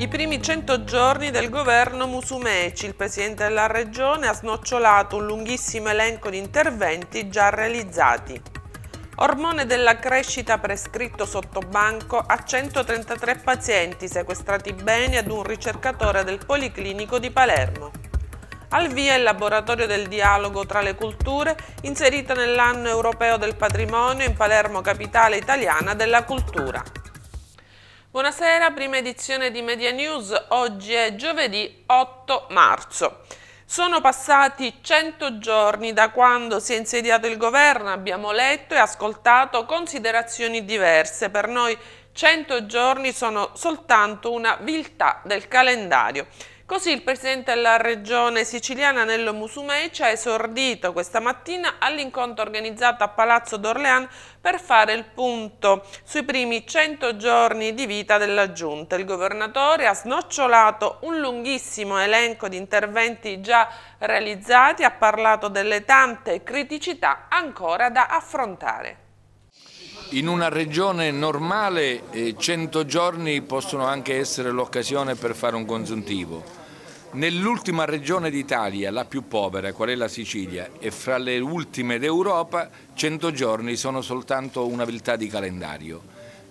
I primi 100 giorni del governo Musumeci, il presidente della regione ha snocciolato un lunghissimo elenco di interventi già realizzati. Ormone della crescita prescritto sotto banco a 133 pazienti sequestrati beni ad un ricercatore del Policlinico di Palermo. Al via il laboratorio del dialogo tra le culture inserito nell'anno europeo del patrimonio in Palermo capitale italiana della cultura. Buonasera, prima edizione di Media News, oggi è giovedì 8 marzo. Sono passati 100 giorni da quando si è insediato il governo, abbiamo letto e ascoltato considerazioni diverse. Per noi 100 giorni sono soltanto una viltà del calendario. Così il presidente della regione siciliana Nello Musumeci ha esordito questa mattina all'incontro organizzato a Palazzo d'Orlean per fare il punto sui primi 100 giorni di vita della giunta. Il governatore ha snocciolato un lunghissimo elenco di interventi già realizzati, ha parlato delle tante criticità ancora da affrontare. In una regione normale 100 eh, giorni possono anche essere l'occasione per fare un consuntivo. Nell'ultima regione d'Italia, la più povera, qual è la Sicilia, e fra le ultime d'Europa, 100 giorni sono soltanto una viltà di calendario.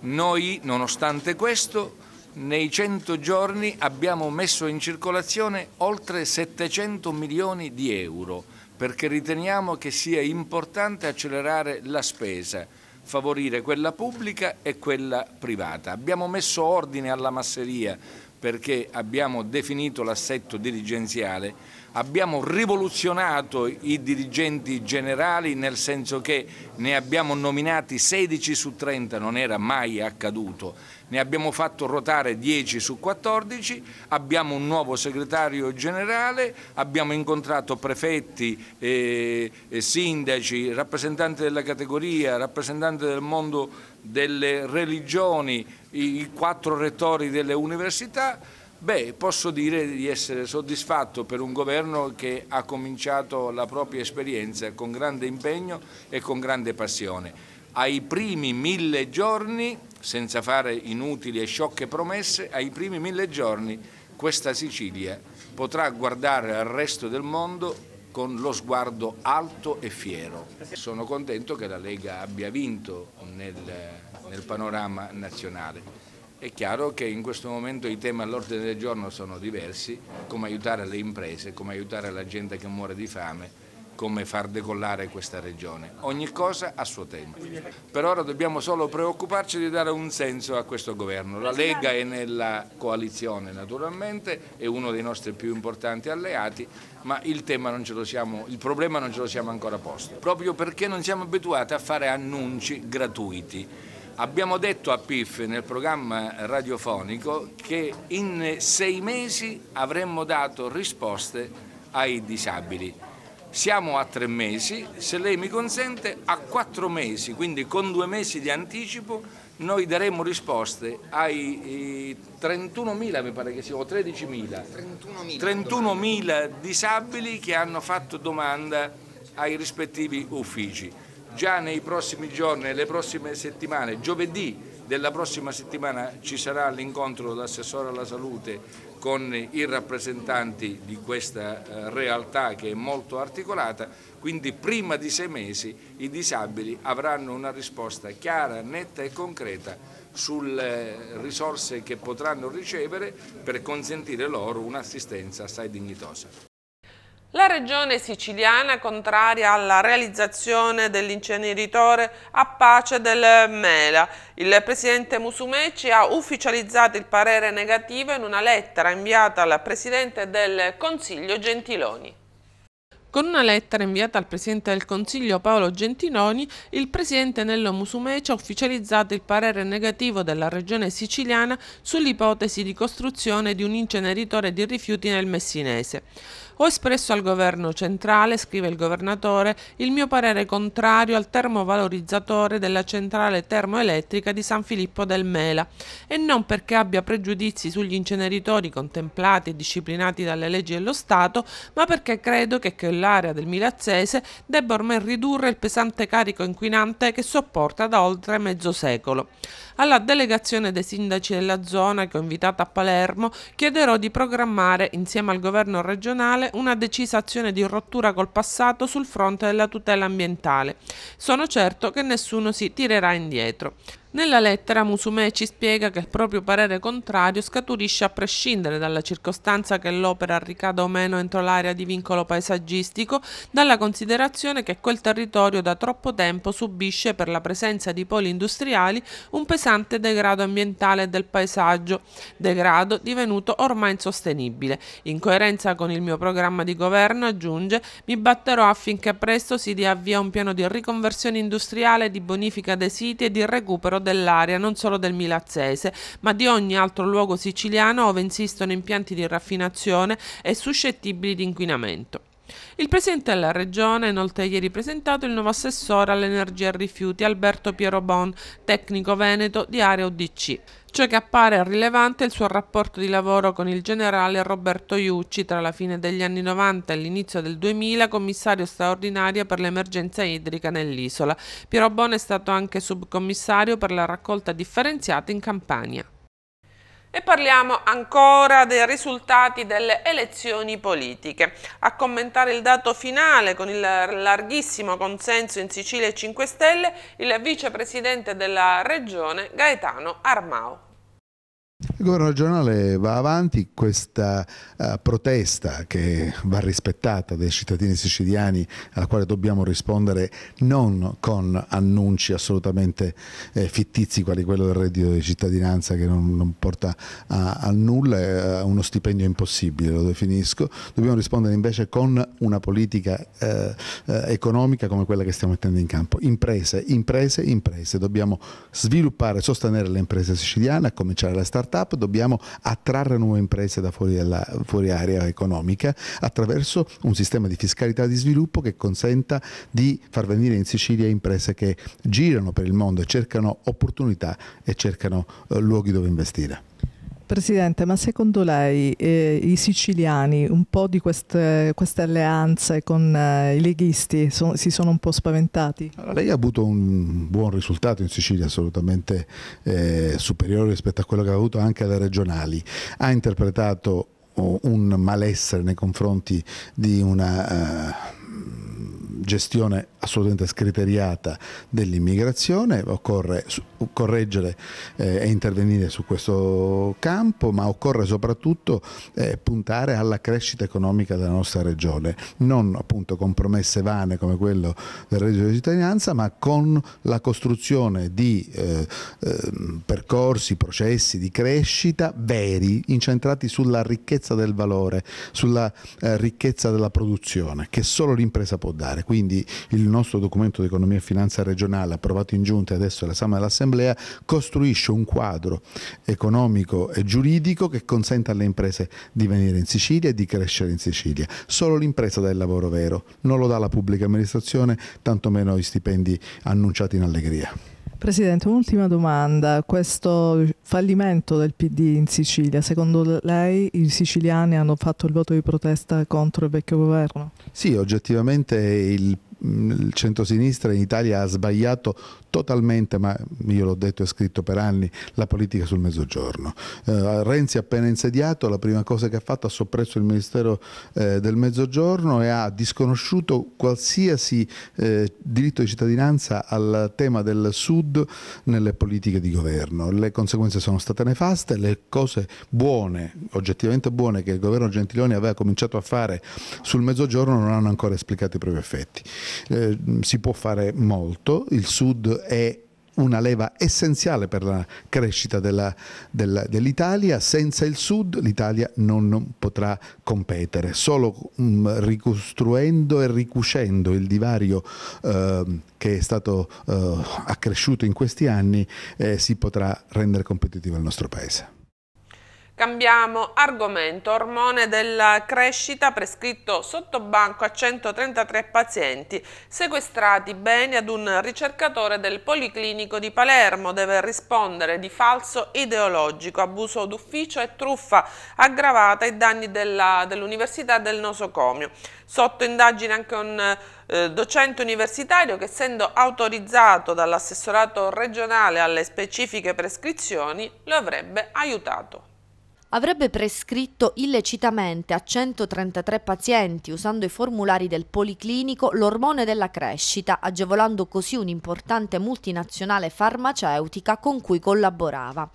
Noi, nonostante questo, nei 100 giorni abbiamo messo in circolazione oltre 700 milioni di euro, perché riteniamo che sia importante accelerare la spesa, favorire quella pubblica e quella privata. Abbiamo messo ordine alla masseria perché abbiamo definito l'assetto dirigenziale abbiamo rivoluzionato i dirigenti generali nel senso che ne abbiamo nominati 16 su 30, non era mai accaduto, ne abbiamo fatto ruotare 10 su 14, abbiamo un nuovo segretario generale, abbiamo incontrato prefetti, eh, sindaci, rappresentanti della categoria, rappresentanti del mondo delle religioni, i quattro rettori delle università, Beh, posso dire di essere soddisfatto per un governo che ha cominciato la propria esperienza con grande impegno e con grande passione. Ai primi mille giorni, senza fare inutili e sciocche promesse, ai primi mille giorni questa Sicilia potrà guardare al resto del mondo con lo sguardo alto e fiero. Sono contento che la Lega abbia vinto nel, nel panorama nazionale. È chiaro che in questo momento i temi all'ordine del giorno sono diversi, come aiutare le imprese, come aiutare la gente che muore di fame, come far decollare questa regione. Ogni cosa a suo tempo. Per ora dobbiamo solo preoccuparci di dare un senso a questo governo. La Lega è nella coalizione naturalmente, è uno dei nostri più importanti alleati, ma il, siamo, il problema non ce lo siamo ancora posto, proprio perché non siamo abituati a fare annunci gratuiti. Abbiamo detto a PIF nel programma radiofonico che in sei mesi avremmo dato risposte ai disabili. Siamo a tre mesi, se lei mi consente, a quattro mesi, quindi con due mesi di anticipo noi daremo risposte ai 31.000, mi pare che siano 13.000, 31.000 disabili che hanno fatto domanda ai rispettivi uffici già nei prossimi giorni, nelle prossime settimane, giovedì della prossima settimana ci sarà l'incontro dell'assessore alla salute con i rappresentanti di questa eh, realtà che è molto articolata, quindi prima di sei mesi i disabili avranno una risposta chiara, netta e concreta sulle eh, risorse che potranno ricevere per consentire loro un'assistenza assai dignitosa. La regione siciliana contraria alla realizzazione dell'inceneritore a pace del Mela. Il presidente Musumeci ha ufficializzato il parere negativo in una lettera inviata al presidente del Consiglio Gentiloni. Con una lettera inviata al Presidente del Consiglio Paolo Gentiloni, il Presidente Nello Musumeci ha ufficializzato il parere negativo della Regione siciliana sull'ipotesi di costruzione di un inceneritore di rifiuti nel Messinese. Ho espresso al governo centrale, scrive il governatore, il mio parere contrario al termovalorizzatore della centrale termoelettrica di San Filippo del Mela e non perché abbia pregiudizi sugli inceneritori contemplati e disciplinati dalle leggi dello Stato, ma perché credo che quell'area del Milazzese debba ormai ridurre il pesante carico inquinante che sopporta da oltre mezzo secolo. Alla delegazione dei sindaci della zona che ho invitato a Palermo chiederò di programmare insieme al governo regionale una decisa azione di rottura col passato sul fronte della tutela ambientale. Sono certo che nessuno si tirerà indietro. Nella lettera Musume ci spiega che il proprio parere contrario scaturisce a prescindere dalla circostanza che l'opera ricada o meno entro l'area di vincolo paesaggistico, dalla considerazione che quel territorio da troppo tempo subisce per la presenza di poli industriali un pesante degrado ambientale del paesaggio, degrado divenuto ormai insostenibile. In coerenza con il mio programma di governo, aggiunge, mi batterò affinché presto si dia avvio a un piano di riconversione industriale, di bonifica dei siti e di recupero recupero dell'area non solo del Milazzese, ma di ogni altro luogo siciliano ove insistono impianti di raffinazione e suscettibili di inquinamento. Il Presidente della Regione ha inoltre ieri presentato il nuovo assessore all'energia e rifiuti Alberto Piero Bon, tecnico veneto di area UDC ciò che appare rilevante è il suo rapporto di lavoro con il generale Roberto Iucci tra la fine degli anni 90 e l'inizio del 2000 commissario straordinario per l'emergenza idrica nell'isola. Piero Bono è stato anche subcommissario per la raccolta differenziata in Campania. E parliamo ancora dei risultati delle elezioni politiche. A commentare il dato finale con il larghissimo consenso in Sicilia e 5 Stelle, il vicepresidente della regione Gaetano Armao. Il governo regionale va avanti, questa uh, protesta che va rispettata dai cittadini siciliani alla quale dobbiamo rispondere non con annunci assolutamente eh, fittizi quali quello del reddito di cittadinanza che non, non porta a, a nulla, è eh, a uno stipendio impossibile, lo definisco, dobbiamo rispondere invece con una politica eh, eh, economica come quella che stiamo mettendo in campo, imprese, imprese, imprese, dobbiamo sviluppare, sostenere le imprese siciliane, a cominciare le start-up, startup dobbiamo attrarre nuove imprese da fuori, della, fuori area economica attraverso un sistema di fiscalità di sviluppo che consenta di far venire in Sicilia imprese che girano per il mondo e cercano opportunità e cercano eh, luoghi dove investire. Presidente, ma secondo lei eh, i siciliani un po' di queste, queste alleanze con eh, i leghisti so, si sono un po' spaventati? Allora, lei ha avuto un buon risultato in Sicilia, assolutamente eh, superiore rispetto a quello che aveva avuto anche alle regionali. Ha interpretato oh, un malessere nei confronti di una... Uh, gestione assolutamente scriteriata dell'immigrazione, occorre correggere eh, e intervenire su questo campo, ma occorre soprattutto eh, puntare alla crescita economica della nostra regione, non appunto con promesse vane come quello del reddito di cittadinanza, ma con la costruzione di eh, ehm, percorsi, processi di crescita veri, incentrati sulla ricchezza del valore, sulla eh, ricchezza della produzione, che solo l'impresa può dare. Quindi il nostro documento di economia e finanza regionale approvato in giunta e adesso all'esame dell'Assemblea l'Assemblea costruisce un quadro economico e giuridico che consenta alle imprese di venire in Sicilia e di crescere in Sicilia. Solo l'impresa dà il lavoro vero, non lo dà la pubblica amministrazione, tantomeno i stipendi annunciati in allegria. Presidente, un'ultima domanda. Questo fallimento del PD in Sicilia, secondo lei i siciliani hanno fatto il voto di protesta contro il vecchio governo? Sì, oggettivamente il il centrosinistra in Italia ha sbagliato totalmente, ma io l'ho detto e scritto per anni, la politica sul mezzogiorno. Eh, Renzi appena insediato, la prima cosa che ha fatto ha soppresso il Ministero eh, del Mezzogiorno e ha disconosciuto qualsiasi eh, diritto di cittadinanza al tema del Sud nelle politiche di governo. Le conseguenze sono state nefaste, le cose buone, oggettivamente buone, che il governo Gentiloni aveva cominciato a fare sul mezzogiorno non hanno ancora esplicato i propri effetti. Eh, si può fare molto, il Sud è una leva essenziale per la crescita della, della, dell'Italia. Senza il Sud l'Italia non, non potrà competere. Solo um, ricostruendo e ricucendo il divario eh, che è stato eh, accresciuto in questi anni eh, si potrà rendere competitivo il nostro Paese. Cambiamo argomento, ormone della crescita prescritto sotto banco a 133 pazienti, sequestrati beni ad un ricercatore del Policlinico di Palermo, deve rispondere di falso ideologico, abuso d'ufficio e truffa aggravata ai danni dell'Università dell del Nosocomio. Sotto indagine anche un eh, docente universitario che essendo autorizzato dall'assessorato regionale alle specifiche prescrizioni lo avrebbe aiutato avrebbe prescritto illecitamente a 133 pazienti usando i formulari del Policlinico l'ormone della crescita, agevolando così un'importante multinazionale farmaceutica con cui collaborava.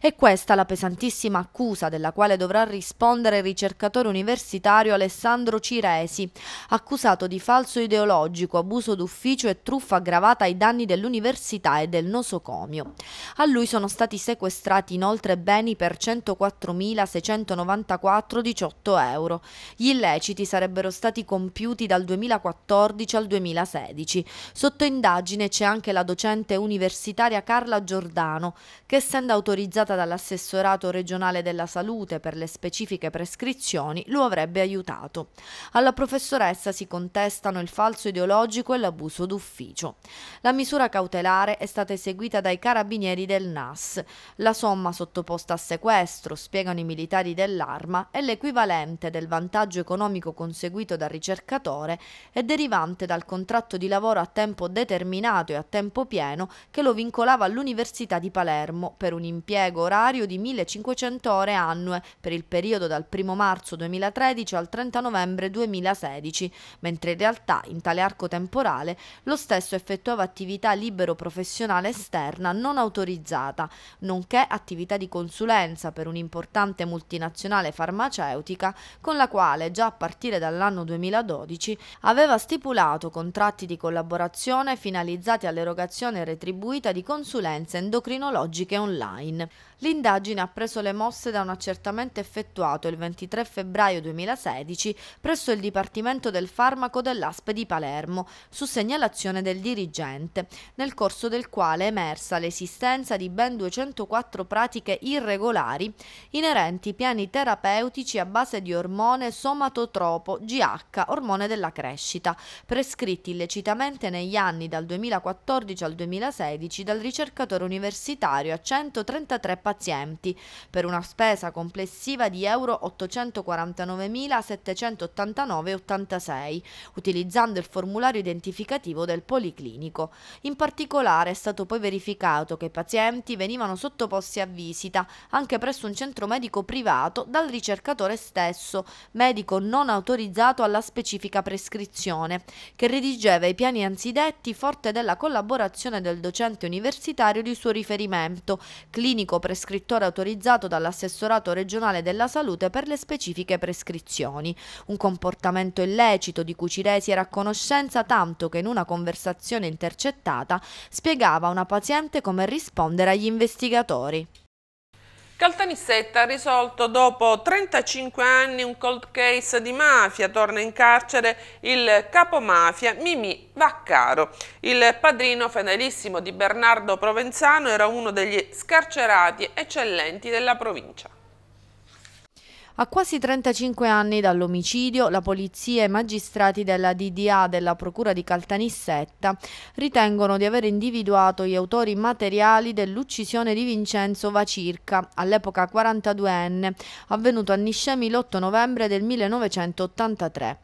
È questa la pesantissima accusa della quale dovrà rispondere il ricercatore universitario Alessandro Ciresi, accusato di falso ideologico, abuso d'ufficio e truffa aggravata ai danni dell'università e del nosocomio. A lui sono stati sequestrati inoltre beni per 104 41.694,18 euro. Gli illeciti sarebbero stati compiuti dal 2014 al 2016. Sotto indagine c'è anche la docente universitaria Carla Giordano, che essendo autorizzata dall'assessorato regionale della salute per le specifiche prescrizioni, lo avrebbe aiutato. Alla professoressa si contestano il falso ideologico e l'abuso d'ufficio. La misura cautelare è stata eseguita dai carabinieri del NAS. La somma sottoposta a sequestro, spiega spiegano i militari dell'arma, è l'equivalente del vantaggio economico conseguito dal ricercatore e derivante dal contratto di lavoro a tempo determinato e a tempo pieno che lo vincolava all'Università di Palermo per un impiego orario di 1500 ore annue per il periodo dal 1 marzo 2013 al 30 novembre 2016, mentre in realtà in tale arco temporale lo stesso effettuava attività libero professionale esterna non autorizzata, nonché attività di consulenza per un importante un'importante multinazionale farmaceutica con la quale già a partire dall'anno 2012 aveva stipulato contratti di collaborazione finalizzati all'erogazione retribuita di consulenze endocrinologiche online. L'indagine ha preso le mosse da un accertamento effettuato il 23 febbraio 2016 presso il Dipartimento del Farmaco dell'ASP di Palermo, su segnalazione del dirigente, nel corso del quale è emersa l'esistenza di ben 204 pratiche irregolari in inerenti piani terapeutici a base di ormone somatotropo GH, ormone della crescita, prescritti illecitamente negli anni dal 2014 al 2016 dal ricercatore universitario a 133 pazienti, per una spesa complessiva di euro 849.789,86, utilizzando il formulario identificativo del policlinico. In particolare è stato poi verificato che i pazienti venivano sottoposti a visita anche presso un centro medico medico privato dal ricercatore stesso, medico non autorizzato alla specifica prescrizione, che redigeva i piani anzidetti forte della collaborazione del docente universitario di suo riferimento, clinico prescrittore autorizzato dall'assessorato regionale della salute per le specifiche prescrizioni. Un comportamento illecito di cui Ciresi era a conoscenza tanto che in una conversazione intercettata spiegava a una paziente come rispondere agli investigatori. Caltanissetta ha risolto dopo 35 anni un cold case di mafia, torna in carcere il capomafia Mimì Vaccaro. Il padrino fedelissimo di Bernardo Provenzano era uno degli scarcerati eccellenti della provincia. A quasi 35 anni dall'omicidio, la polizia e i magistrati della DDA della Procura di Caltanissetta ritengono di aver individuato gli autori materiali dell'uccisione di Vincenzo Vacirca, all'epoca 42enne, avvenuto a Niscemi l'8 novembre del 1983.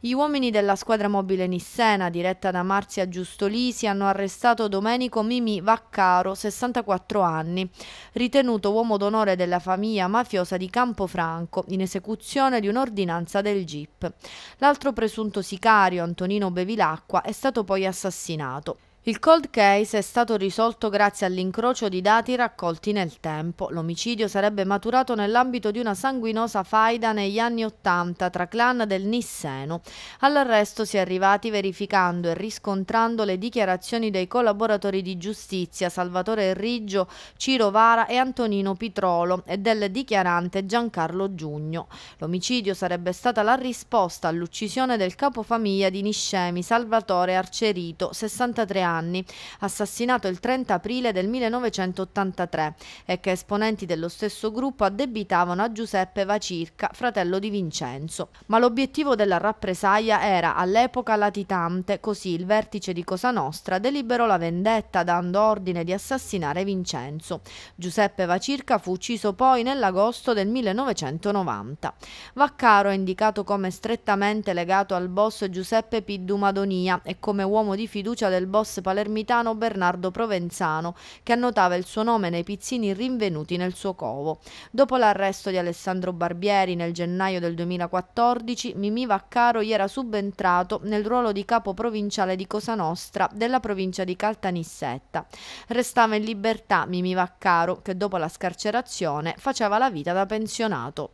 Gli uomini della squadra mobile Nissena, diretta da Marzia Giustolisi, hanno arrestato Domenico Mimi Vaccaro, 64 anni, ritenuto uomo d'onore della famiglia mafiosa di Campofranco Falco in esecuzione di un'ordinanza del GIP. L'altro presunto sicario, Antonino Bevilacqua, è stato poi assassinato. Il cold case è stato risolto grazie all'incrocio di dati raccolti nel tempo. L'omicidio sarebbe maturato nell'ambito di una sanguinosa faida negli anni Ottanta tra clan del Nisseno. All'arresto si è arrivati verificando e riscontrando le dichiarazioni dei collaboratori di giustizia Salvatore Riggio, Ciro Vara e Antonino Pitrolo e del dichiarante Giancarlo Giugno. L'omicidio sarebbe stata la risposta all'uccisione del capofamiglia di Niscemi Salvatore Arcerito, 63 anni anni, assassinato il 30 aprile del 1983 e che esponenti dello stesso gruppo addebitavano a Giuseppe Vacirca, fratello di Vincenzo. Ma l'obiettivo della rappresaglia era all'epoca latitante, così il vertice di Cosa Nostra deliberò la vendetta dando ordine di assassinare Vincenzo. Giuseppe Vacirca fu ucciso poi nell'agosto del 1990. Vaccaro è indicato come strettamente legato al boss Giuseppe Piddu Madonia e come uomo di fiducia del boss palermitano Bernardo Provenzano, che annotava il suo nome nei pizzini rinvenuti nel suo covo. Dopo l'arresto di Alessandro Barbieri nel gennaio del 2014, Mimì Vaccaro gli era subentrato nel ruolo di capo provinciale di Cosa Nostra della provincia di Caltanissetta. Restava in libertà Mimì Vaccaro, che dopo la scarcerazione faceva la vita da pensionato.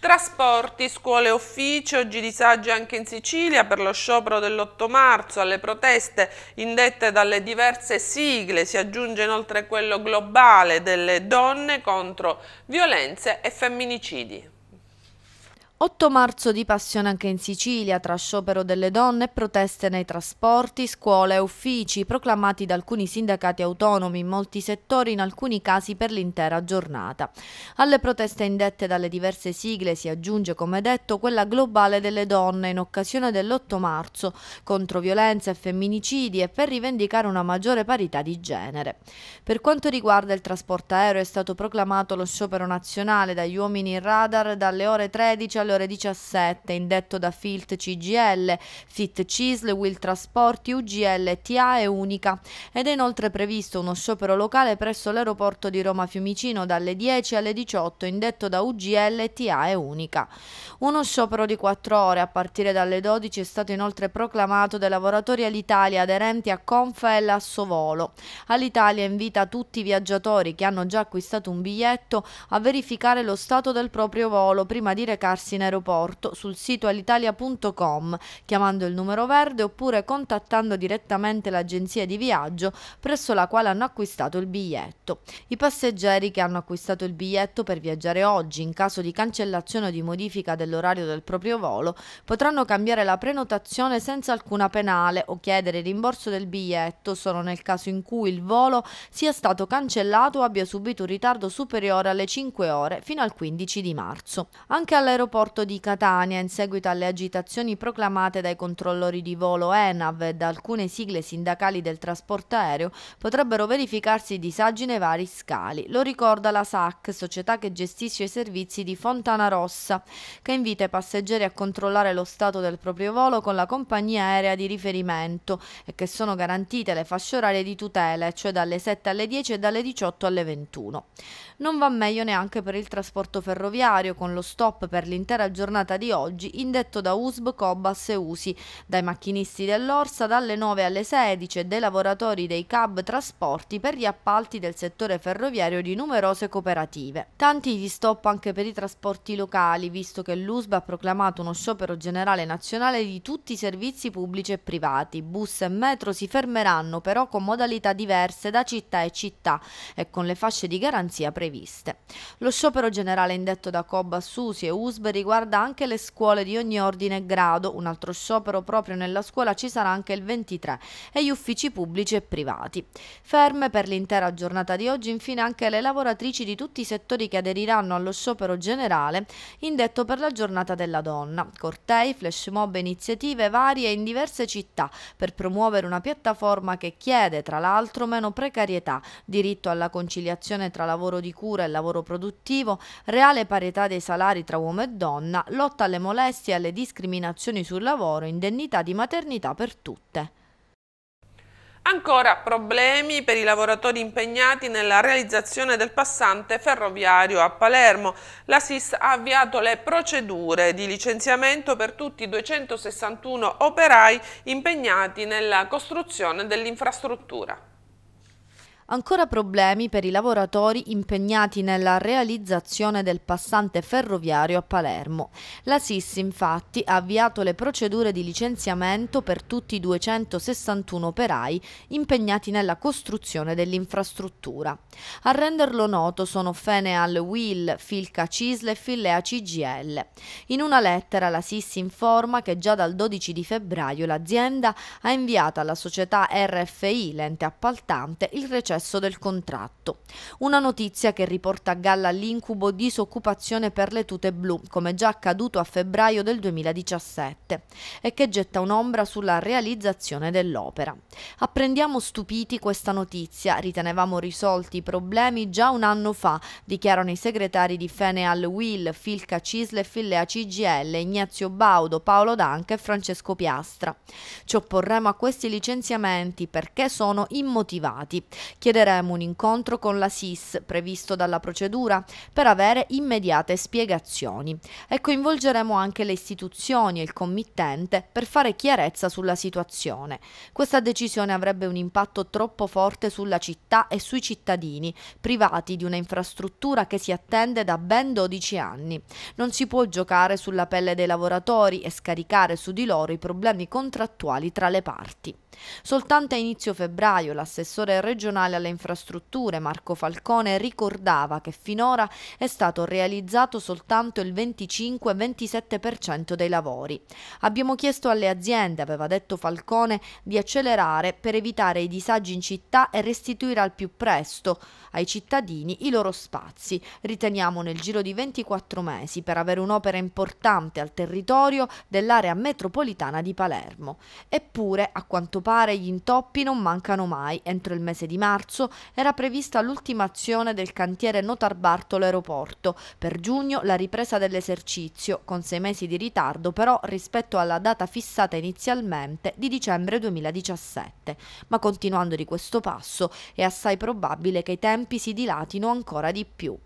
Trasporti, scuole e uffici, oggi disagi anche in Sicilia per lo sciopero dell'8 marzo, alle proteste indette dalle diverse sigle si aggiunge inoltre quello globale delle donne contro violenze e femminicidi. 8 marzo di passione anche in Sicilia, tra sciopero delle donne e proteste nei trasporti, scuole e uffici, proclamati da alcuni sindacati autonomi in molti settori, in alcuni casi per l'intera giornata. Alle proteste indette dalle diverse sigle si aggiunge, come detto, quella globale delle donne in occasione dell'8 marzo, contro violenze e femminicidi e per rivendicare una maggiore parità di genere. Per quanto riguarda il trasporto aereo è stato proclamato lo sciopero nazionale dagli uomini in radar dalle ore 13 alle alle ore 17, indetto da FILT CGL, FIT CISL, Will Trasporti, UGL, TA e Unica. Ed è inoltre previsto uno sciopero locale presso l'aeroporto di Roma Fiumicino dalle 10 alle 18, indetto da UGL, TA e Unica. Uno sciopero di 4 ore a partire dalle 12 è stato inoltre proclamato dai lavoratori all'Italia aderenti a Confa e Lassovolo. All'Italia invita tutti i viaggiatori che hanno già acquistato un biglietto a verificare lo stato del proprio volo prima di recarsi in aeroporto sul sito alitalia.com chiamando il numero verde oppure contattando direttamente l'agenzia di viaggio presso la quale hanno acquistato il biglietto. I passeggeri che hanno acquistato il biglietto per viaggiare oggi in caso di cancellazione o di modifica dell'orario del proprio volo potranno cambiare la prenotazione senza alcuna penale o chiedere il rimborso del biglietto solo nel caso in cui il volo sia stato cancellato o abbia subito un ritardo superiore alle 5 ore fino al 15 di marzo. Anche all'aeroporto porto di Catania in seguito alle agitazioni proclamate dai controllori di volo ENAV e da alcune sigle sindacali del trasporto aereo potrebbero verificarsi disagi nei vari scali. Lo ricorda la SAC, società che gestisce i servizi di Fontana Rossa, che invita i passeggeri a controllare lo stato del proprio volo con la compagnia aerea di riferimento e che sono garantite le fasce orarie di tutela, cioè dalle 7 alle 10 e dalle 18 alle 21. Non va meglio neanche per il trasporto ferroviario, con lo stop per l'intera dell'intera giornata di oggi, indetto da USB, Cobas e Usi, dai macchinisti dell'Orsa dalle 9 alle 16 e dai lavoratori dei cab trasporti per gli appalti del settore ferroviario di numerose cooperative. Tanti gli stop anche per i trasporti locali, visto che l'USB ha proclamato uno sciopero generale nazionale di tutti i servizi pubblici e privati. Bus e metro si fermeranno però con modalità diverse da città e città e con le fasce di garanzia previste. Lo sciopero generale indetto da Cobas, USI e USB riguarda riguarda anche le scuole di ogni ordine e grado, un altro sciopero proprio nella scuola ci sarà anche il 23 e gli uffici pubblici e privati. Ferme per l'intera giornata di oggi infine anche le lavoratrici di tutti i settori che aderiranno allo sciopero generale indetto per la giornata della donna, cortei, flash mob iniziative varie in diverse città per promuovere una piattaforma che chiede tra l'altro meno precarietà, diritto alla conciliazione tra lavoro di cura e lavoro produttivo, reale parità dei salari tra uomo e donna, donna, lotta alle molestie e alle discriminazioni sul lavoro, indennità di maternità per tutte. Ancora problemi per i lavoratori impegnati nella realizzazione del passante ferroviario a Palermo. La SIS ha avviato le procedure di licenziamento per tutti i 261 operai impegnati nella costruzione dell'infrastruttura. Ancora problemi per i lavoratori impegnati nella realizzazione del passante ferroviario a Palermo. La SIS infatti ha avviato le procedure di licenziamento per tutti i 261 operai impegnati nella costruzione dell'infrastruttura. A renderlo noto sono Feneal, Will, Filca Cisle e Fillea CGL. In una lettera la SIS informa che già dal 12 di febbraio l'azienda ha inviato alla società RFI, l'ente appaltante, il recesso successo del contratto. Una notizia che riporta a galla l'incubo disoccupazione per le tute blu, come già accaduto a febbraio del 2017, e che getta un'ombra sulla realizzazione dell'opera. Apprendiamo stupiti questa notizia, ritenevamo risolti i problemi già un anno fa, dichiarano i segretari di Feneal Will, Filca Cisle e Fillea CGL, Ignazio Baudo, Paolo Danca e Francesco Piastra. Ci opporremo a questi licenziamenti perché sono immotivati. Chied Chiederemo un incontro con la SIS previsto dalla procedura per avere immediate spiegazioni e coinvolgeremo anche le istituzioni e il committente per fare chiarezza sulla situazione. Questa decisione avrebbe un impatto troppo forte sulla città e sui cittadini, privati di una infrastruttura che si attende da ben 12 anni. Non si può giocare sulla pelle dei lavoratori e scaricare su di loro i problemi contrattuali tra le parti. Soltanto a inizio febbraio l'assessore regionale alle infrastrutture Marco Falcone ricordava che finora è stato realizzato soltanto il 25-27% dei lavori. Abbiamo chiesto alle aziende, aveva detto Falcone, di accelerare per evitare i disagi in città e restituire al più presto ai cittadini i loro spazi. Riteniamo nel giro di 24 mesi per avere un'opera importante al territorio dell'area metropolitana di Palermo. Eppure, a quanto quanto pare gli intoppi non mancano mai. Entro il mese di marzo era prevista l'ultima azione del cantiere Notar Bartolo Aeroporto. Per giugno la ripresa dell'esercizio, con sei mesi di ritardo però rispetto alla data fissata inizialmente di dicembre 2017. Ma continuando di questo passo è assai probabile che i tempi si dilatino ancora di più.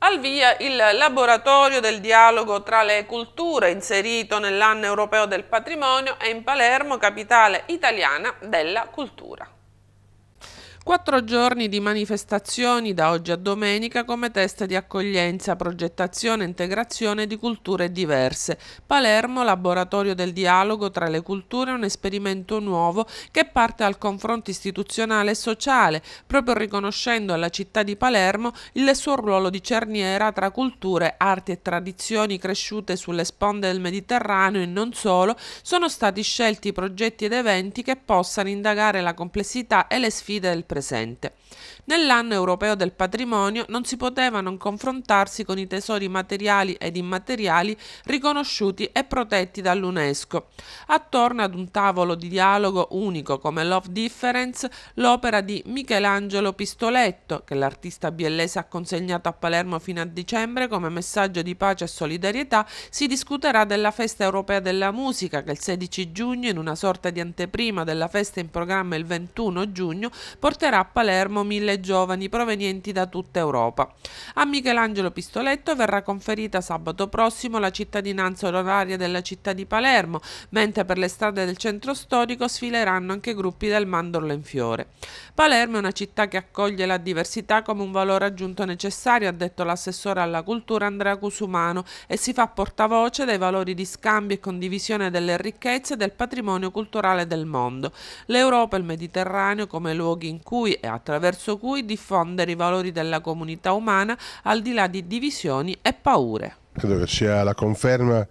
Al via il laboratorio del dialogo tra le culture inserito nell'anno europeo del patrimonio e in Palermo capitale italiana della cultura. Quattro giorni di manifestazioni da oggi a domenica come test di accoglienza, progettazione e integrazione di culture diverse. Palermo, laboratorio del dialogo tra le culture, un esperimento nuovo che parte dal confronto istituzionale e sociale, proprio riconoscendo alla città di Palermo il suo ruolo di cerniera tra culture, arti e tradizioni cresciute sulle sponde del Mediterraneo e non solo, sono stati scelti progetti ed eventi che possano indagare la complessità e le sfide del presente. Nell'anno europeo del patrimonio non si poteva non confrontarsi con i tesori materiali ed immateriali riconosciuti e protetti dall'UNESCO. Attorno ad un tavolo di dialogo unico come Love Difference, l'opera di Michelangelo Pistoletto, che l'artista biellese ha consegnato a Palermo fino a dicembre come messaggio di pace e solidarietà, si discuterà della festa europea della musica che il 16 giugno, in una sorta di anteprima della festa in programma il 21 giugno, porterà porterà a Palermo mille giovani provenienti da tutta Europa. A Michelangelo Pistoletto verrà conferita sabato prossimo la cittadinanza onoraria della città di Palermo, mentre per le strade del centro storico sfileranno anche gruppi del mandorlo in fiore. Palermo è una città che accoglie la diversità come un valore aggiunto necessario, ha detto l'assessore alla cultura Andrea Cusumano, e si fa portavoce dei valori di scambio e condivisione delle ricchezze del patrimonio culturale del mondo. L'Europa e il Mediterraneo come luoghi in cui e attraverso cui diffondere i valori della comunità umana al di là di divisioni e paure. Credo che sia la conferma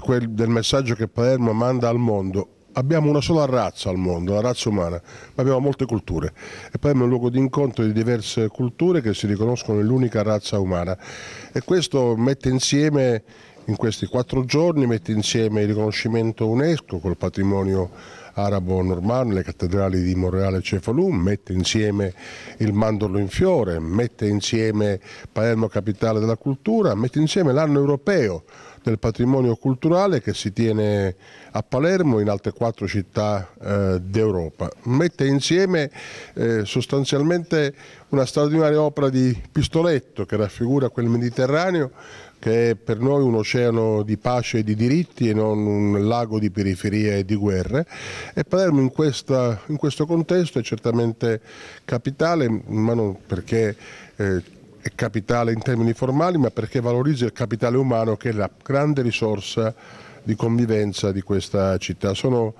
quel, del messaggio che Palermo manda al mondo. Abbiamo una sola razza al mondo, la razza umana, ma abbiamo molte culture. E Palermo è un luogo di incontro di diverse culture che si riconoscono nell'unica razza umana. E questo mette insieme in questi quattro giorni mette insieme il riconoscimento UNESCO col patrimonio arabo-normano, le cattedrali di Monreale e Cefalù, mette insieme il mandorlo in fiore, mette insieme Palermo capitale della cultura, mette insieme l'anno europeo del patrimonio culturale che si tiene a Palermo in altre quattro città eh, d'Europa. Mette insieme eh, sostanzialmente una straordinaria opera di Pistoletto che raffigura quel Mediterraneo che è per noi un oceano di pace e di diritti e non un lago di periferie e di guerre. E Palermo in, questa, in questo contesto è certamente capitale, ma non perché... Eh, è capitale in termini formali, ma perché valorizza il capitale umano che è la grande risorsa di convivenza di questa città. Sono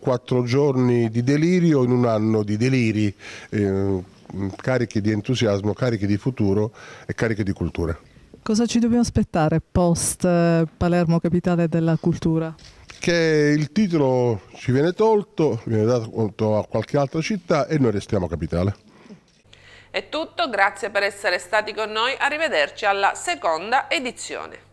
quattro giorni di delirio in un anno di deliri, eh, carichi di entusiasmo, carichi di futuro e carichi di cultura. Cosa ci dobbiamo aspettare post eh, Palermo capitale della cultura? Che il titolo ci viene tolto, viene dato a qualche altra città e noi restiamo capitale. È tutto, grazie per essere stati con noi, arrivederci alla seconda edizione.